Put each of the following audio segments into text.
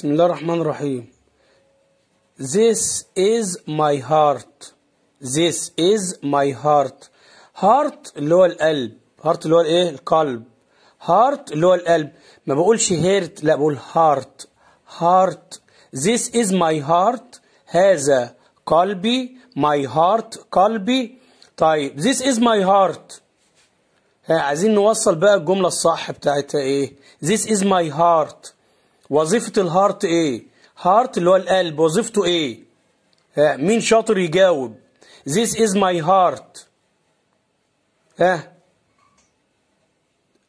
بسم الله الرحمن الرحيم This is my heart This is my heart heart اللي هو القلب heart اللي هو الايه القلب heart اللي هو القلب ما بقولش هيرت لا بقول heart heart This is my heart هذا قلبي my heart قلبي طيب this is my heart عايزين نوصل بقى الجملة الصح بتاعتها ايه this is my heart وظيفة الهارت ايه هارت اللي هو القلب وظيفته ايه ها مين شاطر يجاوب this is my heart ها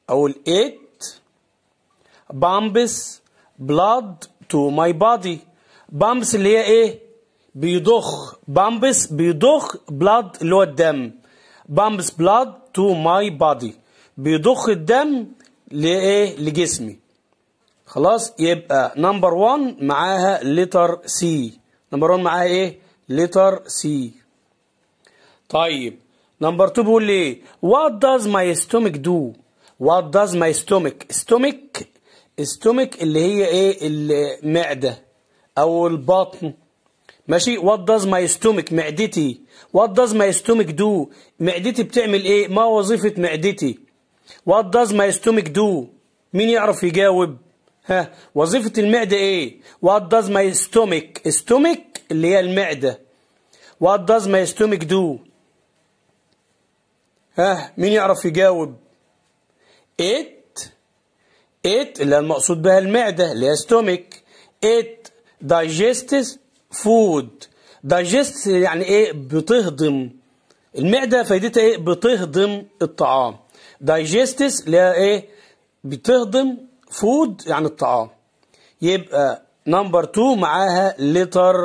اقول it bumps blood to my body bumps اللي هي ايه بيضخ bumps بيضخ blood اللي هو الدم bumps blood to my body بيضخ الدم لايه لجسمي خلاص يبقى نمبر 1 معاها لتر سي نمبر 1 معاها ايه لتر سي طيب نمبر 2 بيقول لي وات داز ماي ستومك دو وات داز ماي ستومك ستومك ستومك اللي هي ايه المعده او البطن ماشي وات داز ماي ستومك معدتي وات داز ماي ستومك دو معدتي بتعمل ايه ما وظيفه معدتي وات داز ماي ستومك دو مين يعرف يجاوب ها وظيفة المعدة ايه what does my stomach stomach اللي هي المعدة what does my stomach do ها مين يعرف يجاوب it it اللي المقصود بها المعدة اللي هي stomach it digests food digest يعني ايه بتهضم المعدة فايدتها ايه بتهضم الطعام digests اللي هي ايه بتهضم فود يعني الطعام يبقى نمبر 2 معاها لتر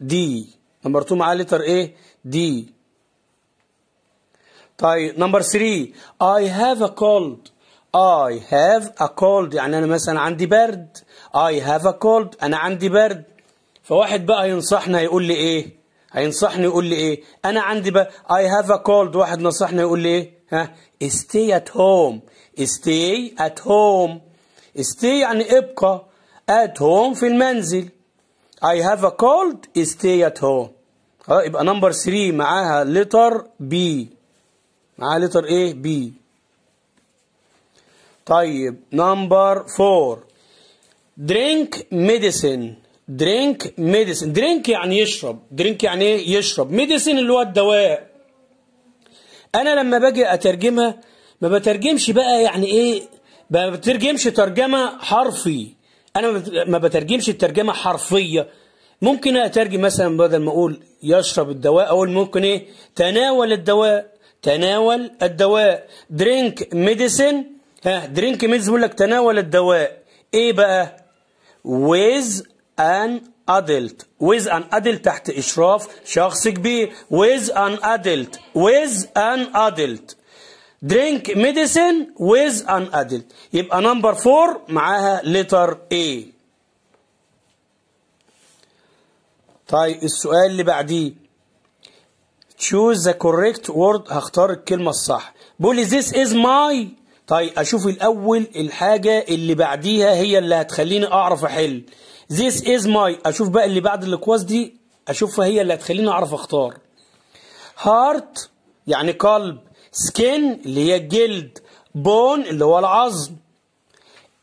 دي نمبر 2 معاها لتر ايه دي طيب نمبر 3 اي هاف ا كولد اي هاف ا كولد يعني أنا مثلا عندي برد اي هاف ا كولد أنا عندي برد فواحد بقى ينصحنا يقول لي إيه هينصحني يقول لي إيه أنا عندي بقى اي هاف ا كولد واحد نصحنا يقول لي إيه ها stay at home stay at home stay يعني ابقى at home في المنزل I have a cold stay at home اه يبقى نمبر 3 معاها لتر بي معاها لتر ايه بي طيب نمبر 4 drink medicine drink medicine drink يعني يشرب drink يعني ايه يشرب medicine اللي هو الدواء انا لما باجي اترجمها ما بترجمش بقى يعني ايه ما بترجمش ترجمة حرفي أنا ما بترجمش الترجمة حرفية ممكن أترجم مثلا بدل ما أقول يشرب الدواء أقول ممكن إيه تناول الدواء تناول الدواء درينك ميديسن ها درينك ميديسن بيقول لك تناول الدواء إيه بقى ويز أن أدلت ويز أن أدلت تحت إشراف شخص كبير ويز أن أدلت ويز أن أدلت drink medicine with an adult يبقى نمبر 4 معاها letter A طيب السؤال اللي بعديه choose the correct word هختار الكلمة الصح بقول لي this is my طيب اشوف الاول الحاجة اللي بعديها هي اللي هتخليني اعرف احل this is my اشوف بقى اللي بعد الكواز دي اشوفها هي اللي هتخليني اعرف اختار heart يعني قلب سكين اللي هي الجلد بون اللي هو العظم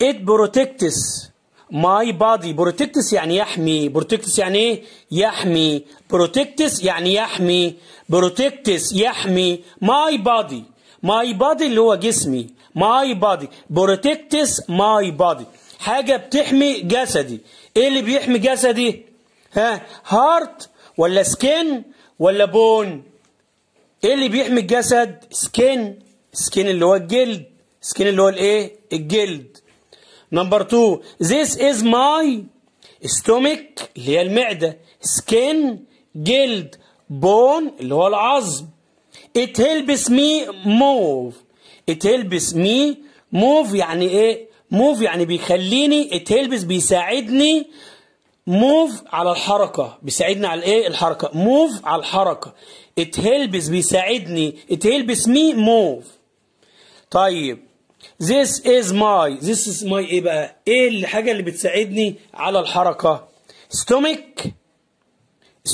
ات بروتكتس ماي بادي بروتكتس يعني يحمي بروتكتس يعني ايه يحمي بروتكتس يعني يحمي بروتكتس يعني يحمي ماي بادي ماي بادي اللي هو جسمي ماي بادي بروتكتس ماي بادي حاجة بتحمي جسدي ايه اللي بيحمي جسدي ها هارت ولا سكين ولا بون ايه اللي بيحمي الجسد سكين سكين اللي هو الجلد سكين اللي هو الايه الجلد نمبر 2 ذيس از ماي ستومك اللي هي المعدة سكين جلد بون اللي هو العظم it helps me move it helps me move يعني ايه موف يعني بيخليني it helps بيساعدني موف على الحركة بيساعدني على الايه الحركة موف على الحركة it helps بيساعدني it helps me move طيب this is my this is my ايه بقى ايه الحاجة اللي بتساعدني على الحركة stomach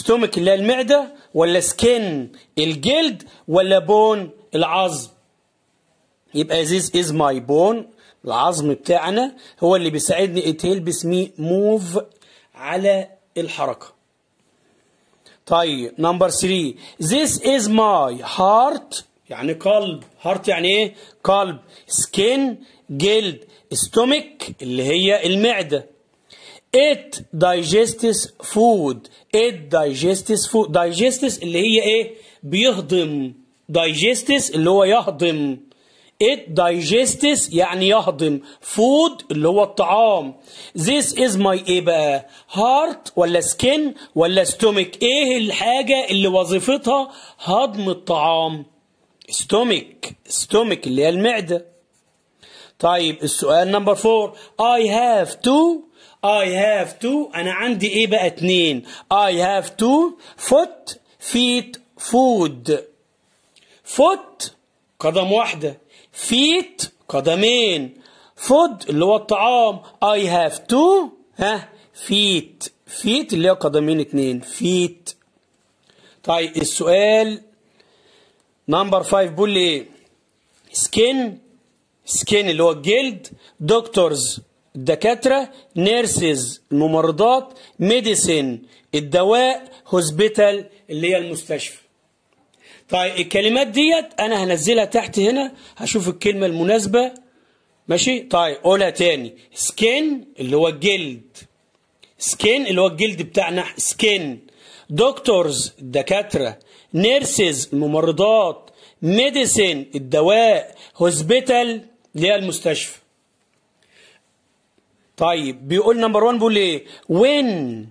stomach اللي هي المعدة ولا skin الجلد ولا بون العظم يبقى this is my bone العظم بتاعنا هو اللي بيساعدني it helps me move على الحركة طيب نمبر 3 this is my heart يعني قلب هارت يعني ايه قلب skin جلد stomach اللي هي المعدة it digests food it digests food digests اللي هي ايه بيهضم digests اللي هو يهضم it digests يعني يهضم food اللي هو الطعام this is my ايه بقى heart ولا skin ولا stomach ايه الحاجة اللي وظيفتها هضم الطعام stomach stomach اللي هي المعدة طيب السؤال نمبر 4 I have to I have to أنا عندي إيه بقى اتنين I have to foot feet food foot قدم واحدة فيت قدمين فود اللي هو الطعام اي هاف تو ها فيت فيت اللي هي قدمين اتنين فيت طيب السؤال نمبر 5 بيقول لي سكين سكين اللي هو الجلد دكتورز الدكاترة نيرسز الممرضات ميديسين الدواء هوسبيتال اللي هي المستشفى طيب الكلمات ديت أنا هنزلها تحت هنا هشوف الكلمة المناسبة ماشي طيب قولها تاني سكين اللي هو الجلد سكين اللي هو الجلد بتاعنا سكين دكتورز الدكاترة نيرسز الممرضات ميديسين الدواء هوسبيتال اللي هي المستشفى طيب بيقول نمبر 1 بيقول ايه وين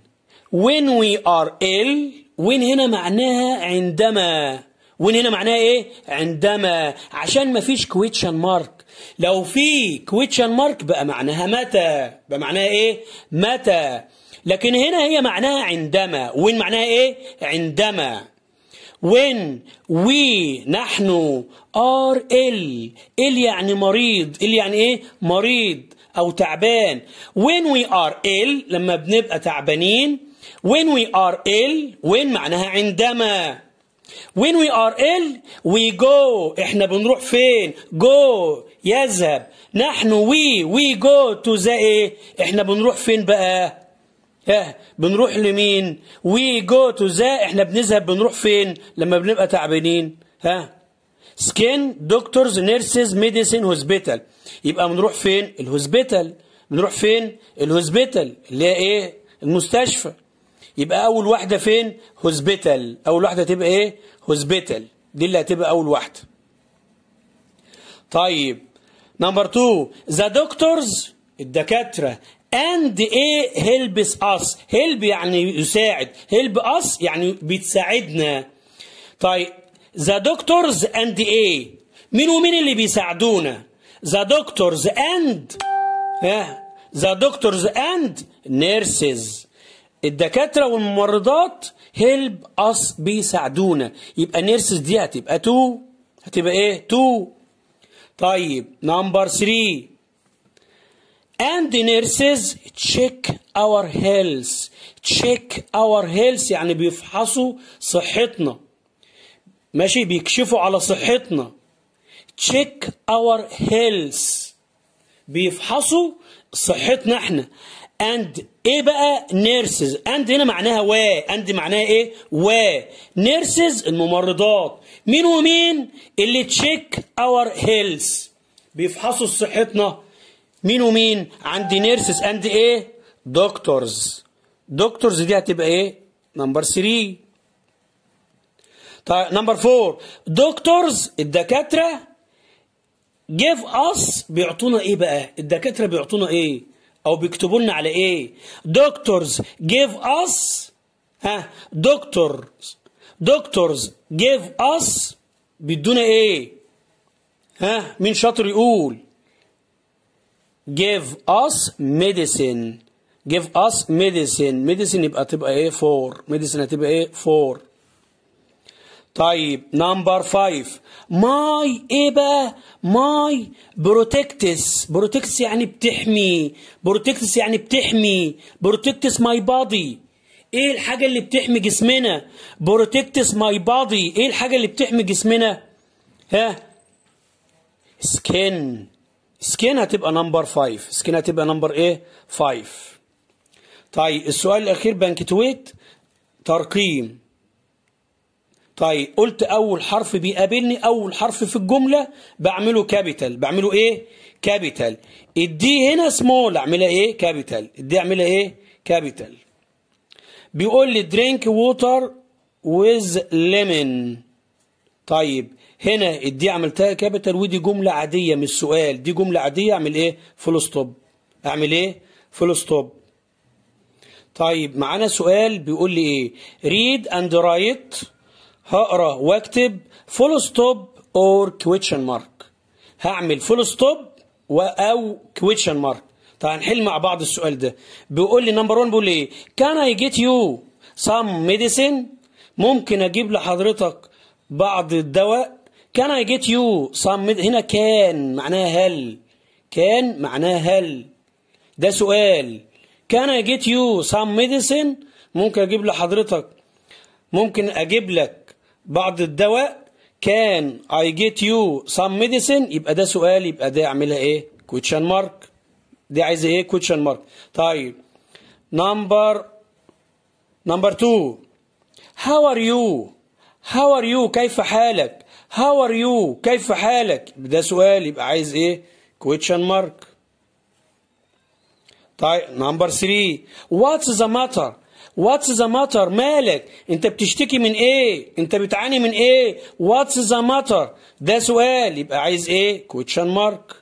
وين وي ار ال وين هنا معناها عندما وين هنا معناه ايه عندما عشان ما فيش كويتشن مارك لو في كويتشن مارك بقى معناها متى بقى معناها ايه متى لكن هنا هي معناها عندما وين معناها ايه عندما وين وي نحن ار ال ال يعني مريض ال يعني ايه مريض او تعبان وين وي ار ال لما بنبقى تعبانين وين وي ار ال وين معناها عندما when we are ill we go احنا بنروح فين go يذهب نحن we we go to the ايه احنا بنروح فين بقى إيه؟ بنروح لمين we go to the احنا بنذهب بنروح فين لما بنبقى تعبانين ها Skin, دكتورز nurses, ميديسين هوسبيتال يبقى بنروح فين الهوسبيتال بنروح فين الهوسبيتال اللي هي ايه المستشفى يبقى أول واحدة فين هوسبيتال أول واحدة تبقى إيه هوسبيتال دي اللي هتبقى أول واحدة طيب نمبر 2 ذا دكتورز الدكاترة اند ايه هيلبس اس هيلب يعني يساعد هيلب اس يعني بتساعدنا طيب ذا دكتورز اند ايه مين ومين اللي بيساعدونا ذا دكتورز اند ها ذا دكتورز اند نيرسز الدكاترة والممرضات هيلب أس بيساعدونا يبقى نيرسز دي هتبقى تو هتبقى إيه تو طيب نمبر 3 and the nurses check our health check our health يعني بيفحصوا صحتنا ماشي بيكشفوا على صحتنا check our health بيفحصوا صحتنا احنا اند ايه بقى نيرسز اند هنا معناها و اند معناها ايه و نيرسز الممرضات مين ومين اللي تشيك اور هيلث بيفحصوا صحتنا مين ومين عندي نيرسز اند ايه دكتورز دكتورز دي هتبقى ايه نمبر 3 طيب نمبر 4 دكتورز الدكاتره جيف اس بيعطونا ايه بقى الدكاتره بيعطونا ايه او بيكتبوا لنا على ايه دكتورز جيف اس ها دكتور دكتورز جيف اس بيدونا ايه ها مين شاطر يقول جيف اس ميديسين جيف اس ميديسين ميديسين يبقى تبقى ايه فور ميديسين هتبقى ايه فور طيب نمبر فايف ماي ايه بقى ماي بروتكتس بروتكتس يعني بتحمي بروتكتس يعني بتحمي بروتكتس ماي بادي ايه الحاجة اللي بتحمي جسمنا بروتكتس ماي بادي ايه الحاجة اللي بتحمي جسمنا ها سكين سكين هتبقى نمبر فايف سكين هتبقى نمبر ايه فايف طيب السؤال الاخير بنكتويت ترقيم طيب قلت أول حرف بيقابلني أول حرف في الجملة بعمله كابيتال بعمله إيه؟ كابيتال الدي هنا سمول أعملها إيه؟ كابيتال الدي أعملها إيه؟ كابيتال بيقول لي درينك ووتر ويز ليمون طيب هنا الدي عملتها كابيتال ودي جملة عادية من السؤال دي جملة عادية أعمل إيه؟ فول ستوب أعمل إيه؟ فول ستوب طيب معانا سؤال بيقول لي إيه؟ ريد أند رايت هقرا واكتب فول ستوب اور كويتشن مارك هعمل فول ستوب او كويتشن مارك طبعا هنحل مع بعض السؤال ده بيقول لي نمبر 1 بيقول ايه كان اي جيت يو سام ميديسين ممكن اجيب لحضرتك بعض الدواء كان اي جيت يو سام هنا كان معناها هل كان معناها هل ده سؤال كان اي جيت يو سام ميديسين ممكن اجيب لحضرتك ممكن اجيب لك بعض الدواء كان اي جيت يو سام ميديسين يبقى ده سؤال يبقى ده اعملها ايه؟ كويتشن مارك دي عايز ايه؟ كويتشن مارك طيب نمبر نمبر 2 هاو ار يو هاو ار يو كيف حالك؟ هاو ار يو كيف حالك؟ ده سؤال يبقى عايز ايه؟ كويتشن مارك طيب نمبر 3 واتس ذا ماتر واتس ذا ماتر مالك انت بتشتكي من ايه انت بتعاني من ايه واتس ذا ماتر ده سؤال يبقى عايز ايه كويتشن مارك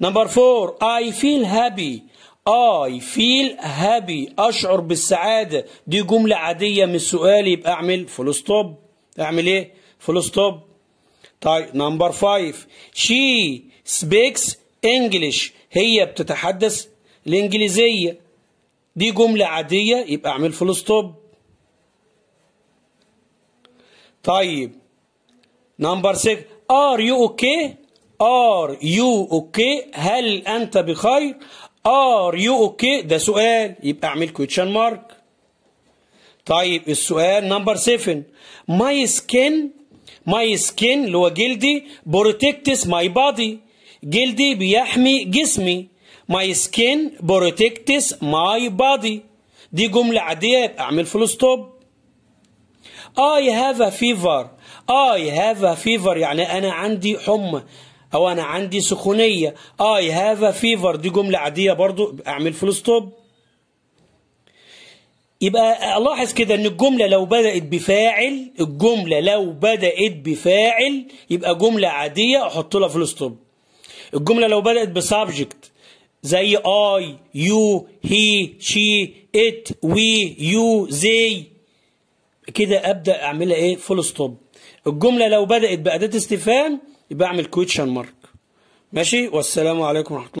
نمبر فور اي فيل هابي اي فيل هابي أشعر بالسعادة دي جملة عادية من السؤال يبقى أعمل فول ستوب أعمل إيه؟ فول ستوب طيب نمبر فايف شي سبيكس انجلش هي بتتحدث الإنجليزية دي جملة عادية يبقى اعمل فول ستوب طيب نمبر 6 ار يو اوكي ار يو اوكي هل انت بخير ار يو اوكي ده سؤال يبقى اعمل كويتشن مارك طيب السؤال نمبر 7 ماي سكين ماي سكين اللي هو جلدي بروتكتس ماي بادي جلدي بيحمي جسمي ماي سكين بروتكتس ماي بادي دي جملة عادية يبقى اعمل فول ستوب اي هاف ا فيفر اي هاف ا فيفر يعني أنا عندي حمى أو أنا عندي سخونية اي هاف ا فيفر دي جملة عادية برضو أعمل فول ستوب يبقى ألاحظ كده إن الجملة لو بدأت بفاعل الجملة لو بدأت بفاعل يبقى جملة عادية أحط لها فول ستوب الجملة لو بدأت بسبجكت زي اي يو هي شي ات وي يو زي كده ابدا اعملها ايه فول ستوب الجمله لو بدات باداه استفهام يبقى اعمل كويتشن مارك ماشي والسلام عليكم ورحمه الله